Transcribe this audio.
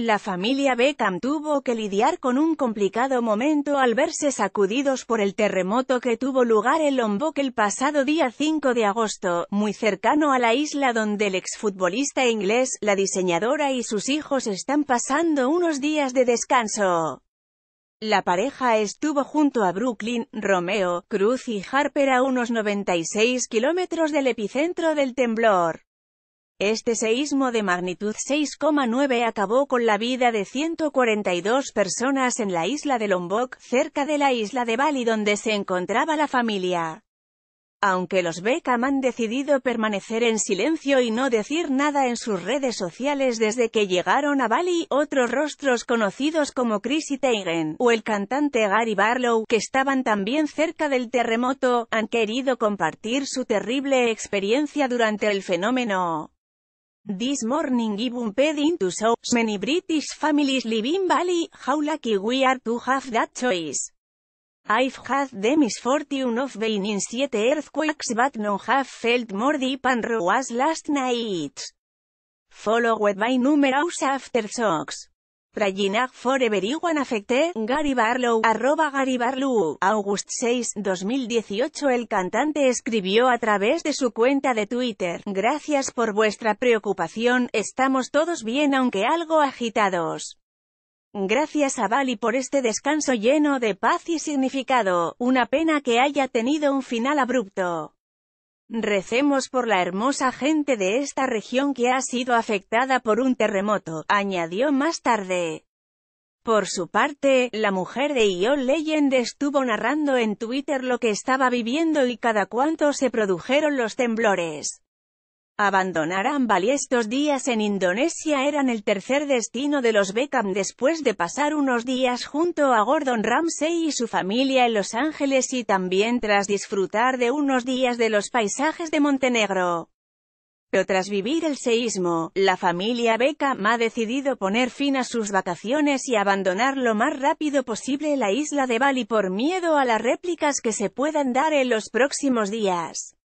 La familia Beckham tuvo que lidiar con un complicado momento al verse sacudidos por el terremoto que tuvo lugar en Lombok el pasado día 5 de agosto, muy cercano a la isla donde el exfutbolista inglés, la diseñadora y sus hijos están pasando unos días de descanso. La pareja estuvo junto a Brooklyn, Romeo, Cruz y Harper a unos 96 kilómetros del epicentro del temblor. Este seísmo de magnitud 6,9 acabó con la vida de 142 personas en la isla de Lombok, cerca de la isla de Bali donde se encontraba la familia. Aunque los Beckham han decidido permanecer en silencio y no decir nada en sus redes sociales desde que llegaron a Bali, otros rostros conocidos como Chrissy Teigen o el cantante Gary Barlow, que estaban también cerca del terremoto, han querido compartir su terrible experiencia durante el fenómeno. This morning I bumped into so many British families living Bali, how lucky we are to have that choice. I've had the misfortune of being in siete earthquakes but none have felt more deep and raw as last night. Followed by numerous aftershocks. Gary Barlow, Gary Barlow, August 6, 2018 El cantante escribió a través de su cuenta de Twitter, Gracias por vuestra preocupación, estamos todos bien aunque algo agitados. Gracias a Bali por este descanso lleno de paz y significado, una pena que haya tenido un final abrupto. Recemos por la hermosa gente de esta región que ha sido afectada por un terremoto, añadió más tarde. Por su parte, la mujer de ION Legend estuvo narrando en Twitter lo que estaba viviendo y cada cuánto se produjeron los temblores. Abandonarán Bali estos días en Indonesia eran el tercer destino de los Beckham después de pasar unos días junto a Gordon Ramsay y su familia en Los Ángeles y también tras disfrutar de unos días de los paisajes de Montenegro. Pero tras vivir el seísmo, la familia Beckham ha decidido poner fin a sus vacaciones y abandonar lo más rápido posible la isla de Bali por miedo a las réplicas que se puedan dar en los próximos días.